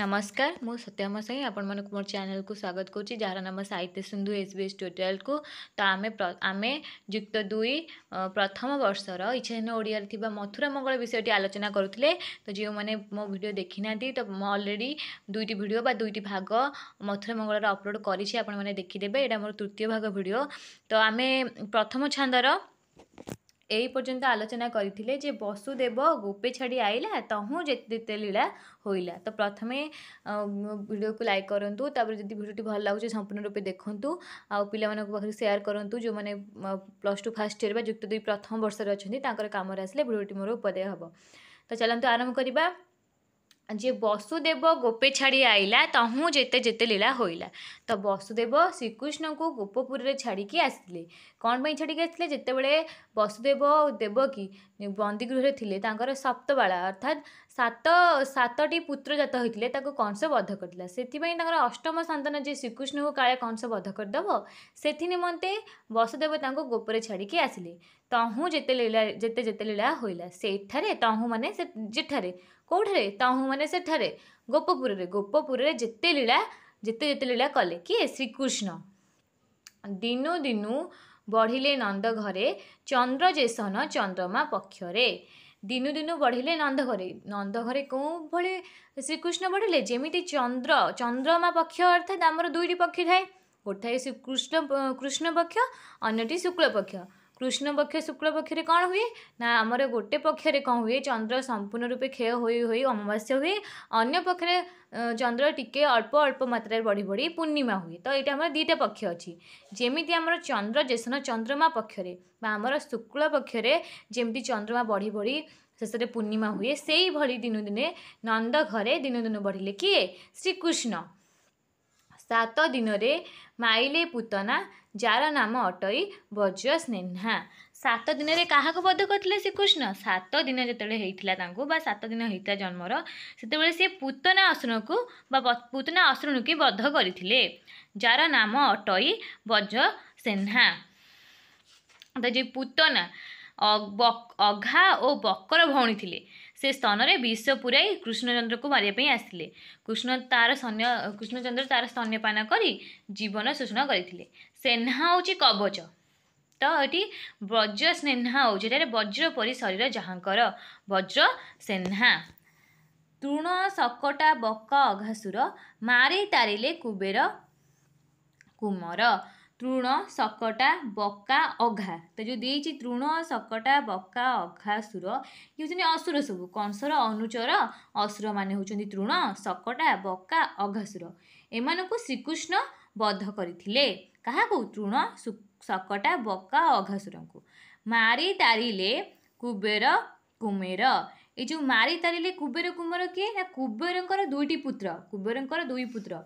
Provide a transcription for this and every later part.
ନମସ୍କାର ମୁଁ ସତ୍ୟମ ସାହି ଆପଣମାନଙ୍କୁ ମୋର ଚ୍ୟାନେଲକୁ ସ୍ୱାଗତ କରୁଛି ଯାହାର ନାମ Sahitya Sindhu S B S ଟ୍ୟୁଟୋରିଆଲକୁ ତ ଆମେ ଆମେ ଯୁକ୍ତ ଦୁଇ ପ୍ରଥମ ବର୍ଷର ଇଚ୍ଛାଧୀନ ଓଡ଼ିଆରେ ଥିବା ମଥୁରା ମଙ୍ଗଳ ବିଷୟଟି ଆଲୋଚନା କରୁଥିଲେ ତ ଯେଉଁମାନେ ମୋ ଭିଡ଼ିଓ ଦେଖିନାହାନ୍ତି ତ ମୁଁ ଅଲରେଡ଼ି ଦୁଇଟି ଭିଡ଼ିଓ ବା ଦୁଇଟି ଭାଗ ମଥୁରା ମଙ୍ଗଳର ଅପଲୋଡ଼ କରିଛି ଆପଣମାନେ ଦେଖିଦେବେ ଏଇଟା ମୋର ତୃତୀୟ ଭାଗ ଭିଡ଼ିଓ ତ ଆମେ ପ୍ରଥମ ଛାନ୍ଦର এই পর্যন্ত আলোচনা করে যে বসুদেব গোপে ছাড়ি আইলা তহু যেতে লীলা হইলা তো প্রথমে ভিডিওকে লাইক করতু তাপরে যদি ভিডিওটি ভাল লাগুছে সম্পূর্ণ রূপে দেখতু আপনার পাখে সেয়ার করতু যে প্লস টু ফার্স্ট ইয়ার বা যুক্ত দুই প্রথম বর্ষের অনেক তাঁর কামরে আসলে ভিডিওটি মোর উপদেয় হব তো চলতু আরম্ভ করা ଯେ ବସୁଦେବ ଗୋପେ ଛାଡ଼ି ଆଇଲା ତହୁଁ ଯେତେ ଯେତେ ଲୀଳା ହୋଇଲା ତ ବସୁଦେବ ଶ୍ରୀକୃଷ୍ଣଙ୍କୁ ଗୋପପୁରୀରେ ଛାଡ଼ିକି ଆସିଥିଲେ କ'ଣ ପାଇଁ ଛାଡ଼ିକି ଆସିଥିଲେ ଯେତେବେଳେ ବସୁଦେବ ଆଉ ଦେବକୀ ବନ୍ଦୀଗୃହରେ ଥିଲେ ତାଙ୍କର ସପ୍ତବାଳା ଅର୍ଥାତ୍ ସାତ ସାତଟି ପୁତ୍ର ଜାତ ହୋଇଥିଲେ ତାକୁ କଂସ ବଧ କରିଥିଲା ସେଥିପାଇଁ ତାଙ୍କର ଅଷ୍ଟମ ସନ୍ତାନ ଯେ ଶ୍ରୀକୃଷ୍ଣଙ୍କୁ କାଳେ କଂସ ବଧ କରିଦେବ ସେଥି ନିମନ୍ତେ ବସୁଦେବ ତାଙ୍କୁ ଗୋପରେ ଛାଡ଼ିକି ଆସିଲେ ତହୁଁ ଯେତେ ଲୀଳା ଯେତେ ଯେତେ ଲୀଳା ହୋଇଲା ସେଇଠାରେ ତହୁଁ ମାନେ ସେ ଯେଠାରେ କେଉଁଠାରେ ତହୁଁ ମାନେ ସେଠାରେ ଗୋପପୁରରେ ଗୋପପୁରରେ ଯେତେ ଲୀଳା ଯେତେ ଯେତେ ଲୀଳା କଲେ କିଏ ଶ୍ରୀକୃଷ୍ଣ ଦିନୁ ଦିନୁ ବଢ଼ିଲେ ନନ୍ଦ ଘରେ ଚନ୍ଦ୍ରଜେସନ ଚନ୍ଦ୍ରମା ପକ୍ଷରେ ଦିନୁ ଦିନୁ ବଢ଼ିଲେ ନନ୍ଦ ଘରେ ନନ୍ଦ ଘରେ କେଉଁଭଳି ଶ୍ରୀକୃଷ୍ଣ ବଢ଼ିଲେ ଯେମିତି ଚନ୍ଦ୍ର ଚନ୍ଦ୍ରମା ପକ୍ଷ ଅର୍ଥାତ୍ ଆମର ଦୁଇଟି ପକ୍ଷ ଥାଏ ଗୋଟେ ଥାଏ କୃଷ୍ଣ କୃଷ୍ଣ ପକ୍ଷ ଅନ୍ୟଟି ଶୁକ୍ଳ ପକ୍ଷ कृष्ण पक्ष शुक्ल पक्ष ना कन्मर गोटे पक्षले कि चन्द्र सम्पूर्ण रूप क्षय हु अमावास्या है अन्य पक्षले चंद्र टिके अल्प अल्प मत्रे बढी बढी पूर्णिमा तो हुँदै दुटा पक्ष अझै आम चंद्र जेसन चंद्रमा पक्ष शुक्ल पक्षले जति चन्द्रमा बढी बढी शेसर पूर्णिमा भली दिने नंद घरे घर दिनदिन बढी ले कि श्रीकृष्ण ସାତ ଦିନରେ ମାଇଲେ ପୁତନା ଯାର ନାମ ଅଟଇ ବଜ୍ର ସ୍ନେହା ସାତ ଦିନରେ କାହାକୁ ବଧ କରିଥିଲେ ଶ୍ରୀକୃଷ୍ଣ ସାତ ଦିନ ଯେତେବେଳେ ହେଇଥିଲା ତାଙ୍କୁ ବା ସାତ ଦିନ ହେଇଥିଲା ଜନ୍ମର ସେତେବେଳେ ସେ ପୁତନା ଅସୁରଙ୍କୁ ବା ପୁତନା ଅସୁରଙ୍କୁ ବଧ କରିଥିଲେ ଯାର ନାମ ଅଟଇ ବଜ୍ର ସେହ୍ନା ତ ଯେ ପୁତନା ଅଘା ଓ ବକର ଭଉଣୀ ଥିଲେ ସେ ସ୍ତନରେ ବିଷ ପୁରାଇ କୃଷ୍ଣଚନ୍ଦ୍ରକୁ ମାରିବା ପାଇଁ ଆସିଥିଲେ କୃଷ୍ଣ ତାର ସ୍ତନ୍ୟ କୃଷ୍ଣଚନ୍ଦ୍ର ତାର ସ୍ତନ୍ୟପାନ କରି ଜୀବନ ଶୋଷଣ କରିଥିଲେ ସେହ୍ନା ହେଉଛି କବଚ ତ ଏଠି ବ୍ରଜ୍ର ସ୍ନେହା ହେଉଛି ଏଠାରେ ବଜ୍ର ପରି ଶରୀର ଯାହାଙ୍କର ବଜ୍ର ସେହ୍ନା ତୃଣ ସକଟା ବକ ଅଘାସୁର ମାରି ତାରିଲେ କୁବେର କୁମର ତୃଣ ସକଟା ବକା ଅଘା ତ ଯେଉଁ ଦେଇଛି ତୃଣ ସକଟା ବକା ଅଘା ସୁର ହେଉଛନ୍ତି ଅସୁର ସବୁ କଂସର ଅନୁଚର ଅସୁର ମାନେ ହେଉଛନ୍ତି ତୃଣ ସକଟା ବକା ଅଘାସୁର ଏମାନଙ୍କୁ ଶ୍ରୀକୃଷ୍ଣ ବଧ କରିଥିଲେ କାହାକୁ ତୃଣ ସକଟା ବକା ଅଘାସୁରଙ୍କୁ ମାରି ତାରିଲେ କୁବେର କୁମେର ଏଇ ଯେଉଁ ମାରି ତାରିଲେ କୁବେର କୁମର କିଏ ନା କୁବେରଙ୍କର ଦୁଇଟି ପୁତ୍ର କୁବେରଙ୍କର ଦୁଇ ପୁତ୍ର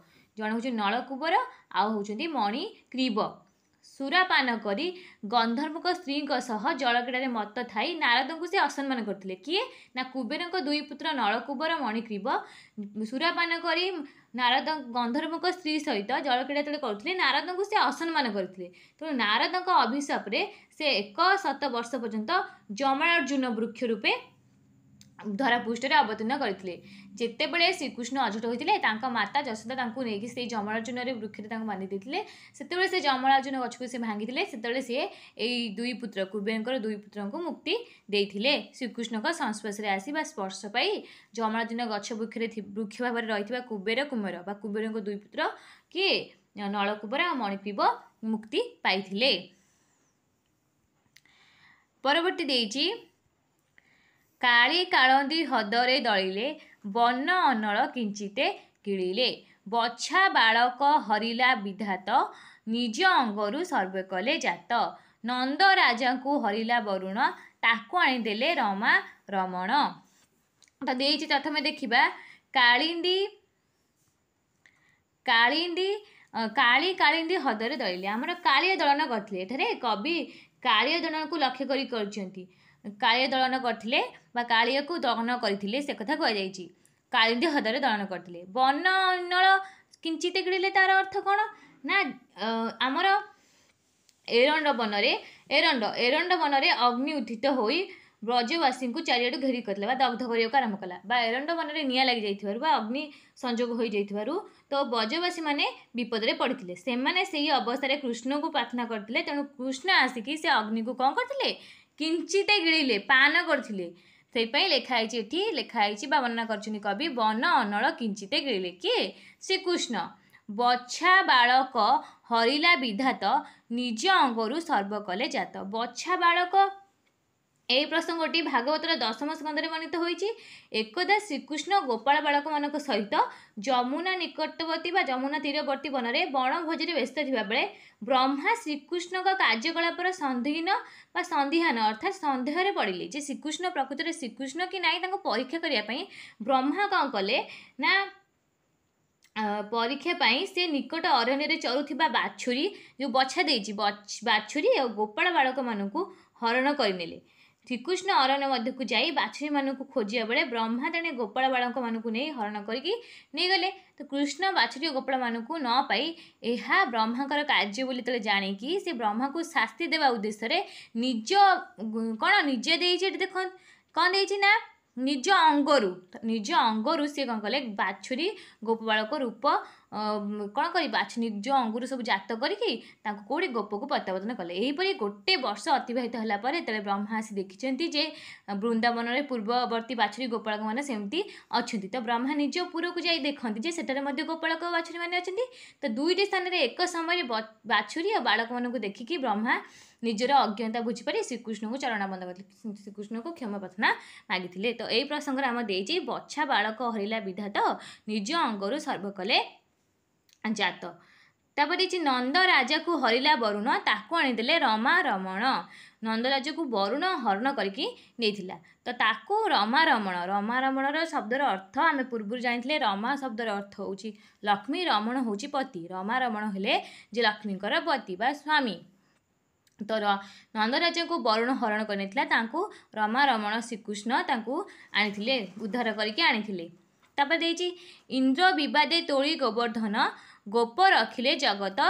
ଜଣେ ହେଉଛି ନଳକୁବର ଆଉ ହେଉଛନ୍ତି ମଣି କ୍ରିବ ସୁରାପାନ କରି ଗନ୍ଧର୍ବଙ୍କ ସ୍ତ୍ରୀଙ୍କ ସହ ଜଳକ୍ରୀଡ଼ାରେ ମତ ଥାଇ ନାରଦଙ୍କୁ ସେ ଅସମ୍ମାନ କରିଥିଲେ କିଏ ନା କୁବେରଙ୍କ ଦୁଇ ପୁତ୍ର ନଳକୁବର ମଣିକ୍ରିବ ସୁରାପାନ କରି ନାରଦ ଗନ୍ଧର୍ବଙ୍କ ସ୍ତ୍ରୀ ସହିତ ଜଳକ୍ରୀଡ଼ା ତଳେ କରୁଥିଲେ ନାରଦଙ୍କୁ ସେ ଅସମ୍ମାନ କରିଥିଲେ ତେଣୁ ନାରଦଙ୍କ ଅଭିଶାପରେ ସେ ଏକ ଶତ ବର୍ଷ ପର୍ଯ୍ୟନ୍ତ ଜମାଳର୍ଜୁନ ବୃକ୍ଷ ରୂପେ द्वारा पृष्ठ से अवतीर्ण करते जिते श्रीकृष्ण अझट होते माता जशोदा नहीं कि वृक्ष बांधि से जमराजुन गच को भांगी थे से दुई पुत्र कुबेर दुई पुत्र को मुक्ति देते श्रीकृष्ण संस्पर्शे आसी स्पर्श पाई जमराजुन गच वृक्ष वृक्ष भाव में रही कुबेर कुमेर कुबेर दुई पुत्र किए नलकूबर आ मणिपीब मुक्ति पाई परवर्ती କାଳି କାଳନ୍ଦି ହଦରେ ଦଳିଲେ ବନ ଅନଳ କିଞ୍ଚିତେ କିଳିଲେ ବଛା ବାଳକ ହରିଲା ବିଧାତ ନିଜ ଅଙ୍ଗରୁ ସର୍ବେ କଲେ ଜାତ ନନ୍ଦ ରାଜାଙ୍କୁ ହରିଲା ବରୁଣ ତାକୁ ଆଣିଦେଲେ ରମା ରମଣ ତ ଦେଇଛି ପ୍ରଥମେ ଦେଖିବା କାଳିନ୍ଦି କାଳିନ୍ଦି କାଳି କାଳିନ୍ଦି ହ୍ରଦରେ ଦଳିଲେ ଆମର କାଳିଆ ଦଳନ କରିଥିଲେ ଏଠାରେ କବି କାଳିଆ ଦଳନକୁ ଲକ୍ଷ୍ୟ କରି କରିଛନ୍ତି କାଳିଆ ଦଳନ କରିଥିଲେ ବା କାଳିଆକୁ ଦହନ କରିଥିଲେ ସେ କଥା କୁହାଯାଇଛି କାଳିନ୍ଦୀ ହ୍ରଦରେ ଦଳନ କରିଥିଲେ ବନ ଅନଳ କିଞ୍ଚିତ କିଣିଲେ ତାର ଅର୍ଥ କ'ଣ ନା ଆମର ଏରଣ୍ଡ ବନରେ ଏରଣ୍ଡ ଏରଣ୍ଡ ବନରେ ଅଗ୍ନି ଉଠିତ ହୋଇ ବ୍ରଜବାସୀଙ୍କୁ ଚାରିଆଡ଼ୁ ଘେରି କରିଥିଲା ବା ଦଗ୍ଧ କରିବାକୁ ଆରମ୍ଭ କଲା ବା ଏରଣ୍ଡ ବନରେ ନିଆଁ ଲାଗିଯାଇଥିବାରୁ ବା ଅଗ୍ନି ସଂଯୋଗ ହୋଇଯାଇଥିବାରୁ ତ ବ୍ରଜବାସୀମାନେ ବିପଦରେ ପଡ଼ିଥିଲେ ସେମାନେ ସେହି ଅବସ୍ଥାରେ କୃଷ୍ଣଙ୍କୁ ପ୍ରାର୍ଥନା କରିଥିଲେ ତେଣୁ କୃଷ୍ଣ ଆସିକି ସେ ଅଗ୍ନିକୁ କ'ଣ କରିଥିଲେ କିଞ୍ଚିତେ ଗିଳିଲେ ପାନ କରିଥିଲେ ସେଇପାଇଁ ଲେଖା ହେଇଛି ଏଠି ଲେଖା ହେଇଛି ବା ବର୍ଣ୍ଣନା କରିଛନ୍ତି କବି ବନ ଅନଳ କିଞ୍ଚିତେ ଗିଳିଲେ କିଏ ଶ୍ରୀକୃଷ୍ଣ ବଛା ବାଳକ ହରିଲା ବିଧାତ ନିଜ ଅଙ୍ଗରୁ ସର୍ବ କଲେ ଜାତ ବଛା ବାଳକ এই প্রসঙ্গটি ভাগবতর দশম স্কন্ধে বর্ণিত হয়েছে একদা শ্রীকৃষ্ণ গোপাল বাড়ক মান সহিত যমুনা নিকটবর্তী বা যমুনা তীরবর্তী বনরে বনভোজে ব্যস্ত থাকবে ব্রহ্মা শ্রীকৃষ্ণ কার্যকলাপর সন্দিহীন বা সন্দিহান অর্থাৎ সন্দেহরে পড়লে যে শ্রীকৃষ্ণ প্রকৃতরে শ্রীকৃষ্ণ কি নাই তাঁর পরীক্ষা করা ব্রহ্মা কম কলে না পরীক্ষা পাই সে নিকট অরণ্যের ନିକଟ ଅରଣ୍ୟରେ যে বছা দিয়েছি ବଛା ও গোপাল বাড়ক মানুষ হরণ করে କରିନେଲେ ଶ୍ରୀକୃଷ୍ଣ ଅରଣ୍ୟ ମଧ୍ୟକୁ ଯାଇ ବାଛୁରୀମାନଙ୍କୁ ଖୋଜିବା ବେଳେ ବ୍ରହ୍ମା ତେଣେ ଗୋପାଳ ବାଳକମାନଙ୍କୁ ନେଇ ହରଣ କରିକି ନେଇଗଲେ ତ କୃଷ୍ଣ ବାଛୁରୀ ଓ ଗୋପାଳମାନଙ୍କୁ ନ ପାଇ ଏହା ବ୍ରହ୍ମାଙ୍କର କାର୍ଯ୍ୟ ବୋଲି ତଳେ ଜାଣିକି ସେ ବ୍ରହ୍ମାକୁ ଶାସ୍ତି ଦେବା ଉଦ୍ଦେଶ୍ୟରେ ନିଜ କ'ଣ ନିଜେ ଦେଇଛି ଏଠି ଦେଖ କ'ଣ ଦେଇଛି ନା ନିଜ ଅଙ୍ଗରୁ ନିଜ ଅଙ୍ଗରୁ ସେ କ'ଣ କଲେ ବାଛୁରୀ ଗୋପବାଳକ ରୂପ କ'ଣ କରି ନିଜ ଅଙ୍ଗୁରୁ ସବୁ ଜାତ କରିକି ତାଙ୍କୁ କେଉଁଠି ଗୋପକୁ ପ୍ରତ୍ୟାବର୍ତ୍ତନ କଲେ ଏହିପରି ଗୋଟେ ବର୍ଷ ଅତିବାହିତ ହେଲା ପରେ ଯେତେବେଳେ ବ୍ରହ୍ମା ଆସି ଦେଖିଛନ୍ତି ଯେ ବୃନ୍ଦାବନରେ ପୂର୍ବବର୍ତ୍ତୀ ବାଛୁରୀ ଗୋପାଳକମାନେ ସେମିତି ଅଛନ୍ତି ତ ବ୍ରହ୍ମା ନିଜ ପୁରକୁ ଯାଇ ଦେଖନ୍ତି ଯେ ସେଠାରେ ମଧ୍ୟ ଗୋପାଳକ ବାଛୁରୀମାନେ ଅଛନ୍ତି ତ ଦୁଇଟି ସ୍ଥାନରେ ଏକ ସମୟରେ ବାଛୁରୀ ଆଉ ବାଳକମାନଙ୍କୁ ଦେଖିକି ବ୍ରହ୍ମା ନିଜର ଅଜ୍ଞତା ବୁଝିପାରି ଶ୍ରୀକୃଷ୍ଣଙ୍କୁ ଚରଣାବନ୍ଧ କରିଥିଲେ ଶ୍ରୀକୃଷ୍ଣଙ୍କୁ କ୍ଷମା ପ୍ରାର୍ଥନା ମାଗିଥିଲେ ତ ଏହି ପ୍ରସଙ୍ଗରେ ଆମ ଦେଇଛି ବଛା ବାଳକ ହରିଲା ବିଧାତ ନିଜ ଅଙ୍ଗରୁ ସର୍ବ କଲେ ଜାତ ତାପରେ ଯେ ନନ୍ଦ ରାଜାକୁ ହରିଲା ବରୁଣ ତାକୁ ଆଣିଦେଲେ ରମା ରମଣ ନନ୍ଦ ରାଜାକୁ ବରୁଣ ହରଣ କରିକି ନେଇଥିଲା ତ ତାକୁ ରମା ରମଣ ରମା ରମଣର ଶବ୍ଦର ଅର୍ଥ ଆମେ ପୂର୍ବରୁ ଜାଣିଥିଲେ ରମା ଶବ୍ଦର ଅର୍ଥ ହେଉଛି ଲକ୍ଷ୍ମୀ ରମଣ ହେଉଛି ପତି ରମା ରମଣ ହେଲେ ଯେ ଲକ୍ଷ୍ମୀଙ୍କର ପତି ବା ସ୍ୱାମୀ ତ ନନ୍ଦ ରାଜାଙ୍କୁ ବରୁଣ ହରଣ କରିନେଇଥିଲା ତାଙ୍କୁ ରମା ରମଣ ଶ୍ରୀକୃଷ୍ଣ ତାଙ୍କୁ ଆଣିଥିଲେ ଉଦ୍ଧାର କରିକି ଆଣିଥିଲେ ତାପରେ ଦେଇଛି ଇନ୍ଦ୍ର ବିବାଦେ ତୋଳି ଗୋବର୍ଦ୍ଧନ ଗୋପ ରଖିଲେ ଜଗତ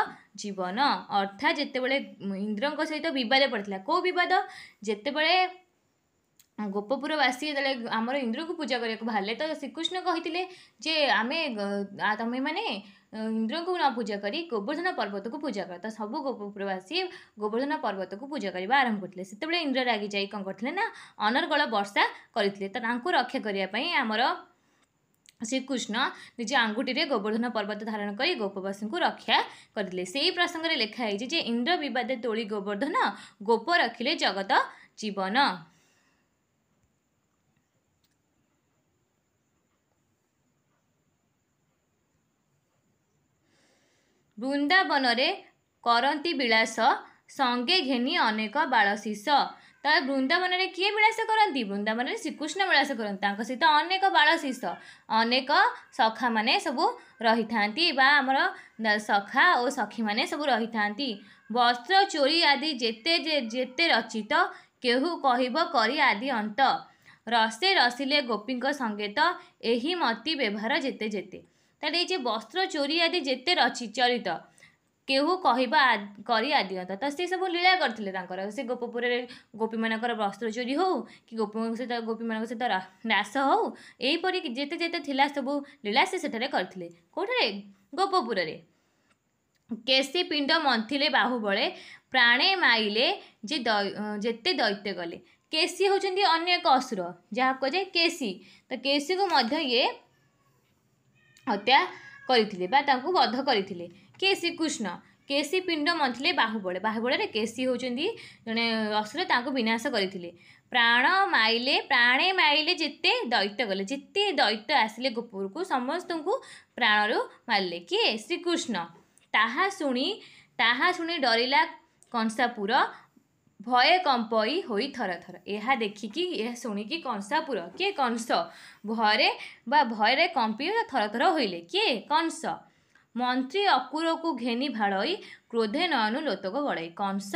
ଜୀବନ ଅର୍ଥାତ୍ ଯେତେବେଳେ ଇନ୍ଦ୍ରଙ୍କ ସହିତ ବିବାଦ ପଡ଼ିଥିଲା କେଉଁ ବିବାଦ ଯେତେବେଳେ ଗୋପପୁରବାସୀ ଯେତେବେଳେ ଆମର ଇନ୍ଦ୍ରକୁ ପୂଜା କରିବାକୁ ବାହାରିଲେ ତ ଶ୍ରୀକୃଷ୍ଣ କହିଥିଲେ ଯେ ଆମେ ତମେମାନେ ଇନ୍ଦ୍ରଙ୍କୁ ନ ପୂଜା କରି ଗୋବର୍ଦ୍ଧନ ପର୍ବତକୁ ପୂଜା କର ତ ସବୁ ଗୋପପୁରବାସୀ ଗୋବର୍ଦ୍ଧନ ପର୍ବତକୁ ପୂଜା କରିବା ଆରମ୍ଭ କରିଥିଲେ ସେତେବେଳେ ଇନ୍ଦ୍ର ରାଗି ଯାଇ କ'ଣ କରିଥିଲେ ନା ଅନର୍ଗଳ ବର୍ଷା କରିଥିଲେ ତ ତାଙ୍କୁ ରକ୍ଷା କରିବା ପାଇଁ ଆମର ଶ୍ରୀକୃଷ୍ଣ ନିଜ ଆଙ୍ଗୁଠିରେ ଗୋବର୍ଦ୍ଧନ ପର୍ବତ ଧାରଣ କରି ଗୋପବାସୀଙ୍କୁ ରକ୍ଷା କରିଥିଲେ ସେହି ପ୍ରସଙ୍ଗରେ ଲେଖା ହେଇଛି ଯେ ଇନ୍ଦ୍ର ବିବାଦ ତୋଳି ଗୋବର୍ଦ୍ଧନ ଗୋପ ରଖିଲେ ଜଗତ ଜୀବନ ବୃନ୍ଦାବନରେ କରନ୍ତି ବିଳାସ ସଙ୍ଗେ ଘେନି ଅନେକ ବାଳଶିଷ ତାହେଲେ ବୃନ୍ଦାବନରେ କିଏ ବିଳାସ କରନ୍ତି ବୃନ୍ଦାବନରେ ଶ୍ରୀକୃଷ୍ଣ ବିଳାସ କରନ୍ତି ତାଙ୍କ ସହିତ ଅନେକ ବାଳ ଶିଷ ଅନେକ ସଖାମାନେ ସବୁ ରହିଥାନ୍ତି ବା ଆମର ସଖା ଓ ସଖୀମାନେ ସବୁ ରହିଥାନ୍ତି ବସ୍ତ୍ର ଚୋରି ଆଦି ଯେତେ ଯେତେ ରଚିତ କେହୁ କହିବ କରି ଆଦି ଅନ୍ତ ରସେ ରସିଲେ ଗୋପୀଙ୍କ ସଙ୍ଗେତ ଏହି ମତି ବ୍ୟବହାର ଯେତେ ଯେତେ ତାହେଲେ ଏଇ ଯେ ବସ୍ତ୍ର ଚୋରି ଆଦି ଯେତେ ରଚି ଚରିତ କେହୁ କହିବା କରି ଆଦିଅନ୍ତା ତ ସେ ସବୁ ଲୀଳା କରିଥିଲେ ତାଙ୍କର ସେ ଗୋପପୁରରେ ଗୋପୀମାନଙ୍କର ବସ୍ତ୍ର ଚୋରି ହେଉ କି ଗୋପୀଙ୍କ ସହିତ ଗୋପୀମାନଙ୍କ ସହିତ ରାସ ହେଉ ଏହିପରି ଯେତେ ଯେତେ ଥିଲା ସବୁ ଲୀଳା ସେ ସେଠାରେ କରିଥିଲେ କେଉଁଠାରେ ଗୋପପୁରରେ କେଶୀ ପିଣ୍ଡ ମନ୍ଥିଲେ ବାହୁବଳେ ପ୍ରାଣେ ମାଇଲେ ଯେ ଯେତେ ଦୈତ୍ୟ ଗଲେ କେଶୀ ହେଉଛନ୍ତି ଅନ୍ୟ ଏକ ଅସୁର ଯାହାକୁ କୁହାଯାଏ କେଶୀ ତ କେଶୀକୁ ମଧ୍ୟ ଇଏ ହତ୍ୟା वध गरिकृष्ण केसी पिण्ड मन ले बाहुब बाहुब केसी हौ जे असुर विनाश माइले प्राणे मेते दैत्य गले जे दैत आसि गोपुर समस्त प्राणरू मे श्रीकृष्ण ताहा शुहा डरिला कन्सापुर ଭୟେ କମ୍ପଇ ହୋଇ ଥର ଥର ଏହା ଦେଖିକି ଏହା ଶୁଣିକି କଂସାପୁର କିଏ କଂସ ଭୟରେ ବା ଭୟରେ କମ୍ପି ଥର ଥର ହୋଇଲେ କିଏ କଂସ ମନ୍ତ୍ରୀ ଅକୁରକୁ ଘେନି ଭାଳଇ କ୍ରୋଧେ ନୟନୁ ଲୋତକ ଗଡ଼େଇ କଂସ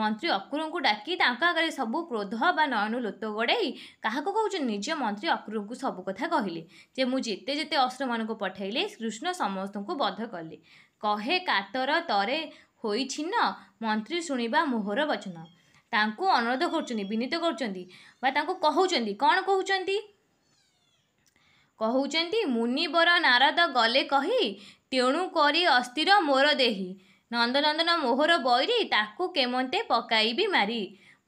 ମନ୍ତ୍ରୀ ଅକୁରଙ୍କୁ ଡାକି ତାଙ୍କ ଆଗରେ ସବୁ କ୍ରୋଧ ବା ନୟନୁ ଲୋତ ଗଡ଼େଇ କାହାକୁ କହୁଛନ୍ତି ନିଜ ମନ୍ତ୍ରୀ ଅକୁରଙ୍କୁ ସବୁ କଥା କହିଲେ ଯେ ମୁଁ ଯେତେ ଯେତେ ଅସ୍ତ୍ରମାନଙ୍କୁ ପଠାଇଲେ କୃଷ୍ଣ ସମସ୍ତଙ୍କୁ ବଧ କଲେ କହେ କାତର ତରେ ହୋଇଛିନ୍ନ ମନ୍ତ୍ରୀ ଶୁଣିବା ମୋହର ବଚନ ତାଙ୍କୁ ଅନୁରୋଧ କରୁଛନ୍ତି ବିନୀତ କରୁଛନ୍ତି ବା ତାଙ୍କୁ କହୁଛନ୍ତି କ'ଣ କହୁଛନ୍ତି କହୁଛନ୍ତି ମୁନିବର ନାରଦ ଗଲେ କହି ତେଣୁ କରି ଅସ୍ଥିର ମୋର ଦେହି ନନ୍ଦନନ୍ଦନ ମୋହର ବୈରୀ ତାକୁ କେମନ୍ତେ ପକାଇବି ମାରି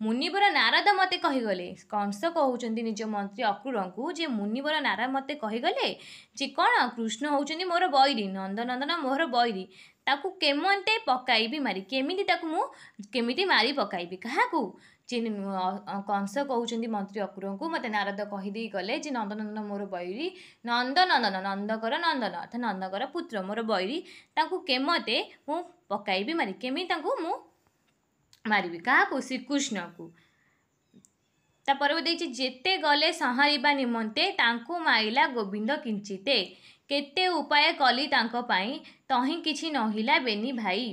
ମୁନିବର ନାରଦ ମୋତେ କହିଗଲେ କଂସ କହୁଛନ୍ତି ନିଜ ମନ୍ତ୍ରୀ ଅକ୍ରୁରଙ୍କୁ ଯେ ମୁନିବର ନାରଦ ମୋତେ କହିଗଲେ ଯେ କ'ଣ କୃଷ୍ଣ ହେଉଛନ୍ତି ମୋର ବୈରୀ ନନ୍ଦନନ୍ଦନ ମୋହର ବୈରୀ ତାକୁ କେମନ୍ତେ ପକାଇବି ମାରି କେମିତି ତାକୁ ମୁଁ କେମିତି ମାରି ପକାଇବି କାହାକୁ ଯେ କଂସ କହୁଛନ୍ତି ମନ୍ତ୍ରୀ ଅକୁରଙ୍କୁ ମୋତେ ନାରଦ କହିଦେଇ ଗଲେ ଯେ ନନ୍ଦନନ୍ଦନ ମୋର ବୈରୀ ନନ୍ଦନନ୍ଦନ ନନ୍ଦକର ନନ୍ଦନ ଅର୍ଥାତ ନନ୍ଦକର ପୁତ୍ର ମୋର ବୈରୀ ତାଙ୍କୁ କେମତେ ମୁଁ ପକାଇବି ମାରି କେମିତି ତାଙ୍କୁ ମୁଁ ମାରିବି କାହାକୁ ଶ୍ରୀକୃଷ୍ଣକୁ ତା'ପରେ ଦେଇଛି ଯେତେ ଗଲେ ସହରିବା ନିମନ୍ତେ ତାଙ୍କୁ ମାରିଲା ଗୋବିନ୍ଦ କିଞ୍ଚିତେ କେତେ ଉପାୟ କଲି ତାଙ୍କ ପାଇଁ ତହିଁ କିଛି ନହିଲା ବେନି ଭାଇ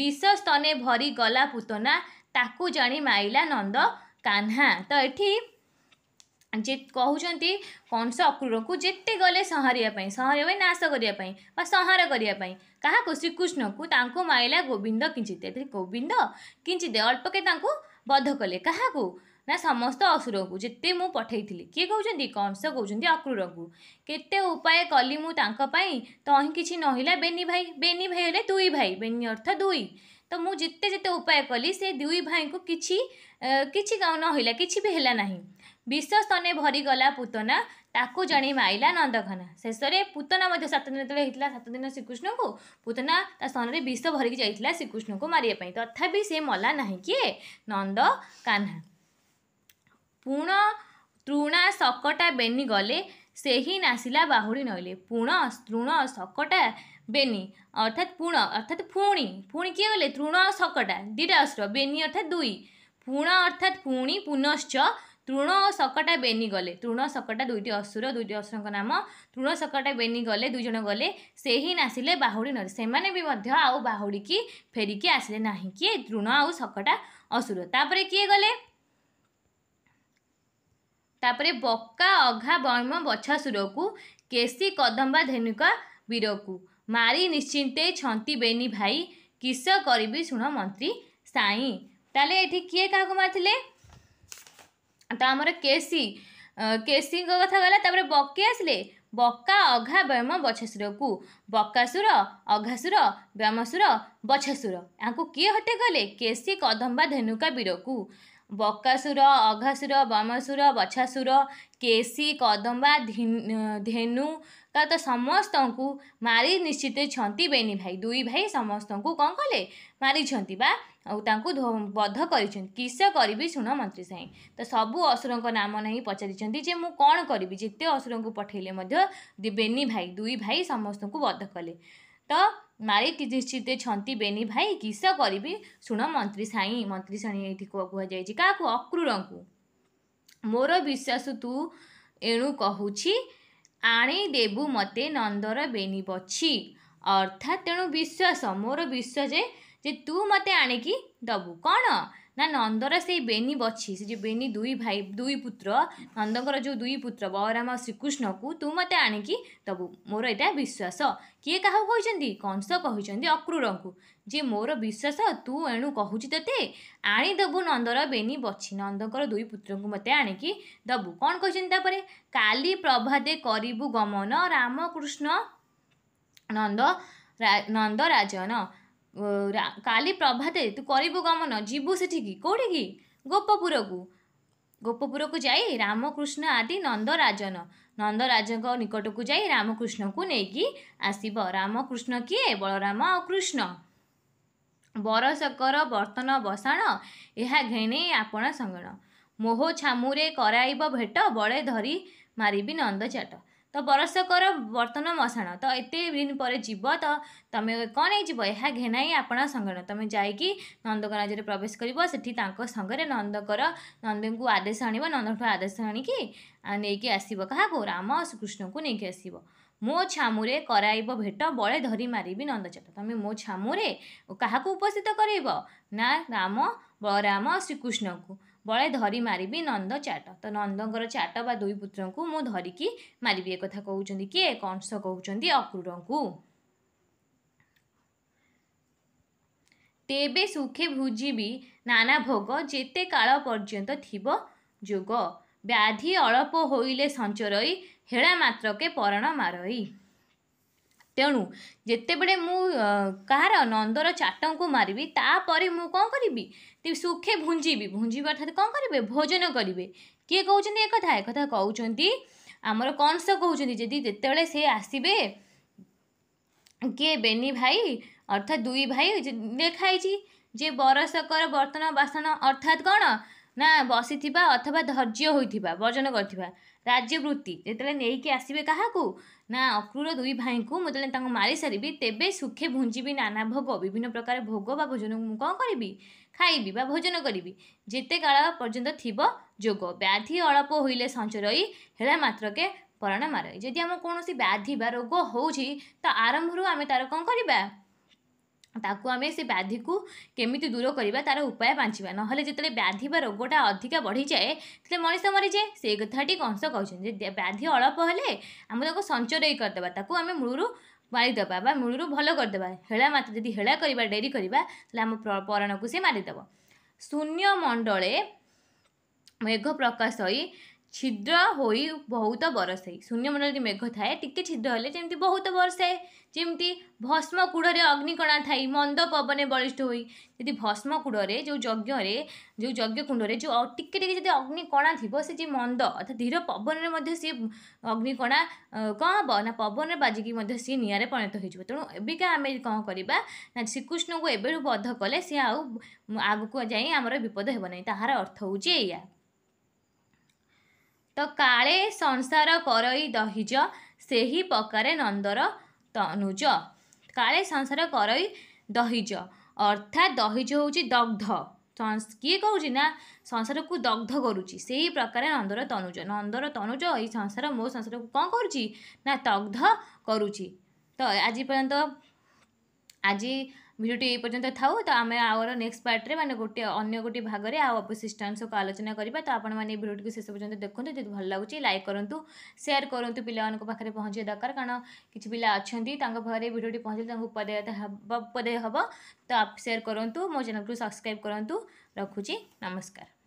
ବିଷ ସ୍ତନେ ଭରି ଗଲା ପୁତନା ତାକୁ ଜାଣି ମାଇଲା ନନ୍ଦ କାହ୍ନା ତ ଏଠି ଯେ କହୁଛନ୍ତି କଂସ ଅକ୍ରୁରକୁ ଯେତେ ଗଲେ ସଂହାରିବା ପାଇଁ ସଂହାରିବା ପାଇଁ ନାଶ କରିବା ପାଇଁ ବା ସଂହାର କରିବା ପାଇଁ କାହାକୁ ଶ୍ରୀକୃଷ୍ଣକୁ ତାଙ୍କୁ ମାଇଲା ଗୋବିନ୍ଦ କିଞ୍ଚିତ ଏଥିରେ ଗୋବିନ୍ଦ କିଞ୍ଚିତ ଅଳ୍ପକେ ତାଙ୍କୁ ବଧ କଲେ କାହାକୁ ନା ସମସ୍ତ ଅସୁରକୁ ଯେତେ ମୁଁ ପଠାଇଥିଲି କିଏ କହୁଛନ୍ତି କଂସ କହୁଛନ୍ତି ଅକ୍ରୁରକୁ କେତେ ଉପାୟ କଲି ମୁଁ ତାଙ୍କ ପାଇଁ ତହିଁ କିଛି ନହିଲା ବେନି ଭାଇ ବେନି ଭାଇ ହେଲେ ଦୁଇ ଭାଇ ବେନି ଅର୍ଥ ଦୁଇ ତ ମୁଁ ଯେତେ ଯେତେ ଉପାୟ କଲି ସେ ଦୁଇ ଭାଇଙ୍କୁ କିଛି କିଛି ନହିଲା କିଛି ବି ହେଲା ନାହିଁ ବିଷ ସ୍ତନେ ଭରିଗଲା ପୁତନା ତାକୁ ଜାଣି ମାଇଲା ନନ୍ଦଖାନା ଶେଷରେ ପୁତନା ମଧ୍ୟ ସାତ ଦିନ ଯେତେବେଳେ ହେଇଥିଲା ସାତ ଦିନ ଶ୍ରୀକୃଷ୍ଣଙ୍କୁ ପୁତନା ତା ସ୍ତନରେ ବିଷ ଭରିକି ଯାଇଥିଲା ଶ୍ରୀକୃଷ୍ଣଙ୍କୁ ମାରିବା ପାଇଁ ତଥାପି ସେ ମଲା ନାହିଁ କିଏ ନନ୍ଦ କାହ୍ନା पुण तुण सकटा बेनी गले सही नसला बाहु नै पुण तुण सकटा बेनी अर्थात् पुण अर्थात् पुणी पुनि कि गले तृण सकटा दुईटा असुर बेनी अर्थात् दुई पुण अर्थात् पुनि पुनश्च तृण आउ सकटा बेनी गले तृण सकटा दुईटी असुर दुईटा असुरको नाम तृण सकटा बेनी गले दुईजना गले सिनासे बाहुडी नले बाहडिकी फेरिक आसले नै कि तृण आउ सकटा असुर तिए गले तका अघा वछासुरको केसी कदम्बा धेनुका बीरको मारी निश्चिन्तै छंती बेनी भाई किस गरी शुण मंत्री साई ताले ताक मरिले तसी केसीको कथा गला बके आसे बका अघा बछासुरको बकासुर अघासुर बयासुर बछासुर यु किए हटे गले केशी कदम्बा धेनुका बीरको ବକାସୁର ଅଘାସୁର ବାମାସୁର ବଛାସୁର କେଶୀ କଦମ୍ବା ଧେନୁ ତା ତ ସମସ୍ତଙ୍କୁ ମାରି ନିଶ୍ଚିତ ଛନ୍ତି ବେନି ଭାଇ ଦୁଇ ଭାଇ ସମସ୍ତଙ୍କୁ କ'ଣ କଲେ ମାରିଛନ୍ତି ବା ଆଉ ତାଙ୍କୁ ବଧ କରିଛନ୍ତି କିସ କରିବି ଶୁଣ ମନ୍ତ୍ରୀ ସାଇଁ ତ ସବୁ ଅସୁରଙ୍କ ନାମ ନେଇ ପଚାରିଛନ୍ତି ଯେ ମୁଁ କ'ଣ କରିବି ଯେତେ ଅସୁରଙ୍କୁ ପଠାଇଲେ ମଧ୍ୟ ବେନି ଭାଇ ଦୁଇ ଭାଇ ସମସ୍ତଙ୍କୁ ବଧ କଲେ ତ ମାରି ଚିତେ ଛନ୍ତି ବେନି ଭାଇ କିସ କରିବି ଶୁଣ ମନ୍ତ୍ରୀ ସାଇଁ ମନ୍ତ୍ରୀ ସାଇଁ ଏଇଠି କୁହାଯାଇଛି କାହାକୁ ଅକ୍ରୁରଙ୍କୁ ମୋର ବିଶ୍ୱାସ ତୁ ଏଣୁ କହୁଛି ଆଣି ଦେବୁ ମୋତେ ନନ୍ଦର ବେନି ବଛି ଅର୍ଥାତ୍ ତେଣୁ ବିଶ୍ୱାସ ମୋର ବିଶ୍ୱାସ ଯେ ତୁ ମୋତେ ଆଣିକି ଦେବୁ କ'ଣ नन्द र सही बेनी बछि बेनी दुई भाई दुई पुत्र नन्दको जो दुई पुत्र श्रीकृष्ण को तु मते आणिक दबु मोर एटा विश्वास कि अक्रूर को जे मोर विश्वास तू एणु तु एउ तबु नन्द र बेनी बछि नन्दको दुई पुत्र को म आि दबु कि तपाईँले काली प्रभाबु गमन रमकृष्ण नन्द राजन କାଲି ପ୍ରଭାତେ ତୁ କରିବୁ ଗମନ ଯିବୁ ସେଠିକି କେଉଁଠିକି ଗୋପପୁରକୁ ଗୋପପୁରକୁ ଯାଇ ରାମକୃଷ୍ଣ ଆଦି ନନ୍ଦରାଜନ ନନ୍ଦରାଜଙ୍କ ନିକଟକୁ ଯାଇ ରାମକୃଷ୍ଣଙ୍କୁ ନେଇକି ଆସିବ ରାମକୃଷ୍ଣ କିଏ ବଳରାମ ଆଉ କୃଷ୍ଣ ବରଷକର ବର୍ତ୍ତନ ବସାଣ ଏହା ଘେଣେଇ ଆପଣା ସଙ୍ଗଣ ମୋହ ଛାମୁରେ କରାଇବ ଭେଟ ବଳେ ଧରି ମାରିବି ନନ୍ଦ ଚାଟ ତ ବରଷକର ବର୍ତ୍ତନ ମଶାଣ ତ ଏତେ ଦିନ ପରେ ଯିବ ତ ତୁମେ କ'ଣ ହେଇଯିବ ଏହା ଘେନାଇ ଆପଣ ସଂଗଠନ ତୁମେ ଯାଇକି ନନ୍ଦଙ୍କ ରାଜ୍ୟରେ ପ୍ରବେଶ କରିବ ସେଠି ତାଙ୍କ ସାଙ୍ଗରେ ନନ୍ଦଙ୍କର ନନ୍ଦଙ୍କୁ ଆଦେଶ ଆଣିବ ନନ୍ଦଙ୍କଠୁ ଆଦେଶ ଆଣିକି ନେଇକି ଆସିବ କାହାକୁ ରାମ ଆଉ ଶ୍ରୀକୃଷ୍ଣଙ୍କୁ ନେଇକି ଆସିବ ମୋ ଛାମୁରେ କରାଇବ ଭେଟ ବଳେ ଧରି ମାରିବି ନନ୍ଦଚାଟ ତୁମେ ମୋ ଛାମୁରେ କାହାକୁ ଉପସ୍ଥିତ କରାଇବ ନା ରାମ ବଳରାମ ଶ୍ରୀକୃଷ୍ଣଙ୍କୁ ବଳେ ଧରି ମାରିବି ନନ୍ଦ ଚାଟ ତ ନନ୍ଦଙ୍କର ଚାଟ ବା ଦୁଇ ପୁତ୍ରଙ୍କୁ ମୁଁ ଧରିକି ମାରିବି ଏକଥା କହୁଛନ୍ତି କିଏ କଂସ କହୁଛନ୍ତି ଅକ୍ରୁରଙ୍କୁ ତେବେ ସୁଖେ ଭୁଜିବି ନାନା ଭୋଗ ଯେତେ କାଳ ପର୍ଯ୍ୟନ୍ତ ଥିବ ଯୋଗ ବ୍ୟାଧି ଅଳପ ହୋଇଲେ ସଞ୍ଚରଇ ହେଳା ମାତ୍ରକେ ପରଣ ମାରଇ ତେଣୁ ଯେତେବେଳେ ମୁଁ କାହାର ନନ୍ଦର ଚାଟଙ୍କୁ ମାରିବି ତା'ପରେ ମୁଁ କ'ଣ କରିବି ସୁଖେ ଭୁଞ୍ଜିବି ଭୁଞ୍ଜିବା ଅର୍ଥାତ୍ କ'ଣ କରିବେ ଭୋଜନ କରିବେ କିଏ କହୁଛନ୍ତି ଏକଥା ଏକଥା କହୁଛନ୍ତି ଆମର କଂସ କହୁଛନ୍ତି ଯଦି ଯେତେବେଳେ ସେ ଆସିବେ କିଏ ବେନି ଭାଇ ଅର୍ଥାତ୍ ଦୁଇ ଭାଇ ଲେଖା ହେଇଛି ଯେ ବରଷକର ବର୍ତ୍ତନ ବାସନ ଅର୍ଥାତ୍ କ'ଣ ନା ବସିଥିବା ଅଥବା ଧୈର୍ଯ୍ୟ ହୋଇଥିବା ବର୍ଜନ କରିଥିବା ରାଜ୍ୟବୃତ୍ତି ଯେତେବେଳେ ନେଇକି ଆସିବେ କାହାକୁ ନା ଅକ୍ରୁର ଦୁଇ ଭାଇଙ୍କୁ ମୁଁ ଯେତେବେଳେ ତାଙ୍କୁ ମାରିସାରିବି ତେବେ ସୁଖେ ଭୁଞ୍ଜିବି ନାନା ଭୋଗ ବିଭିନ୍ନ ପ୍ରକାର ଭୋଗ ବା ଭୋଜନ ମୁଁ କ'ଣ କରିବି ଖାଇବି ବା ଭୋଜନ କରିବି ଯେତେ କାଳ ପର୍ଯ୍ୟନ୍ତ ଥିବ ଯୋଗ ବ୍ୟାଧି ଅଳପ ହୋଇଲେ ସଞ୍ଚରଇ ହେଲା ମାତ୍ରକେ ପରାଣ ମାର ଯଦି ଆମ କୌଣସି ବ୍ୟାଧି ବା ରୋଗ ହେଉଛି ତ ଆରମ୍ଭରୁ ଆମେ ତା'ର କ'ଣ କରିବା ତାକୁ ଆମେ ସେ ବ୍ୟାଧିକୁ କେମିତି ଦୂର କରିବା ତା'ର ଉପାୟ ବାଞ୍ଚିବା ନହେଲେ ଯେତେବେଳେ ବ୍ୟାଧି ବା ରୋଗଟା ଅଧିକା ବଢ଼ିଯାଏ ସେତେବେଳେ ମଣିଷ ମରିଯାଏ ସେଇ କଥାଟି କଂସ କହିଛନ୍ତି ଯେ ବ୍ୟାଧି ଅଳପ ହେଲେ ଆମେ ତାକୁ ସଞ୍ଚୟ କରିଦେବା ତାକୁ ଆମେ ମୂଳରୁ ମାରିଦେବା ବା ମୂଳରୁ ଭଲ କରିଦେବା ହେଳା ମାତ୍ର ଯଦି ହେଳା କରିବା ଡେରି କରିବା ତାହେଲେ ଆମ ପରଣକୁ ସେ ମାରିଦେବ ଶୂନ୍ୟ ମଣ୍ଡଳେ ମେଘ ପ୍ରକାଶ ହୋଇ ଛିଦ୍ର ହୋଇ ବହୁତ ବରସେ ଶୂନ୍ୟମଣ୍ଡଳରେ ମେଘ ଥାଏ ଟିକେ ଛିଦ୍ର ହେଲେ ଯେମିତି ବହୁତ ବରସେ ଯେମିତି ଭସ୍ମ କୁଢ଼ରେ ଅଗ୍ନିକଣା ଥାଇ ମନ୍ଦ ପବନେ ବଳିଷ୍ଠ ହୋଇ ଯଦି ଭସ୍ମ କୁଢ଼ରେ ଯେଉଁ ଯଜ୍ଞରେ ଯେଉଁ ଯଜ୍ଞ କୁଣ୍ଡରେ ଯେଉଁ ଟିକେ ଟିକେ ଯଦି ଅଗ୍ନିକଣା ଥିବ ସେ ଯେ ମନ୍ଦ ଅର୍ଥାତ୍ ଧୀର ପବନରେ ମଧ୍ୟ ସିଏ ଅଗ୍ନିକଣା କ'ଣ ହେବ ନା ପବନରେ ବାଜିକି ମଧ୍ୟ ସିଏ ନିଆଁରେ ପରିଣତ ହୋଇଯିବ ତେଣୁ ଏବେକା ଆମେ କ'ଣ କରିବା ନା ଶ୍ରୀକୃଷ୍ଣଙ୍କୁ ଏବେଠୁ ବଧ କଲେ ସିଏ ଆଉ ଆଗକୁ ଯାଇ ଆମର ବିପଦ ହେବ ନାହିଁ ତାହାର ଅର୍ଥ ହେଉଛି ଏଇଆ ତ କାଳେ ସଂସାର କରଇ ଦହିଜ ସେହି ପ୍ରକାରେ ନନ୍ଦର ତନୁଜ କାଳେ ସଂସାର କରଇ ଦହିଜ ଅର୍ଥାତ୍ ଦହିଜ ହେଉଛି ଦଗ୍ଧ କିଏ କହୁଛି ନା ସଂସାରକୁ ଦଗ୍ଧ କରୁଛି ସେହି ପ୍ରକାର ନନ୍ଦର ତନୁଜ ନନ୍ଦର ତନୁଜ ଏଇ ସଂସାର ମୋ ସଂସାରକୁ କ'ଣ କରୁଛି ନା ଦଗ୍ଧ କରୁଛି ତ ଆଜି ପର୍ଯ୍ୟନ୍ତ ଆଜି ভিডিও তে এই পর্যন্ত থাও তা আমি আওর নেক্সট পার্ট রে মানে গুটি অন্য গুটি ভাগ রে আ অপিসিস্টেন্সক আলোচনা করিবা তা আপন মানে ভিডিওর শেষ পর্যন্ত দেখো যদি ভাল লাগুচি লাইক করন্তু শেয়ার করন্তু পিলান কো পাখরে পহচে দাকার কারণ কিছবিলা আছந்தி তাং ভারে ভিডিও পহচে তাং উপদেত হব পদে হব তা আপ শেয়ার করন্তু মো চ্যানেলটু সাবস্ক্রাইব করন্তু রাখুচি নমস্কার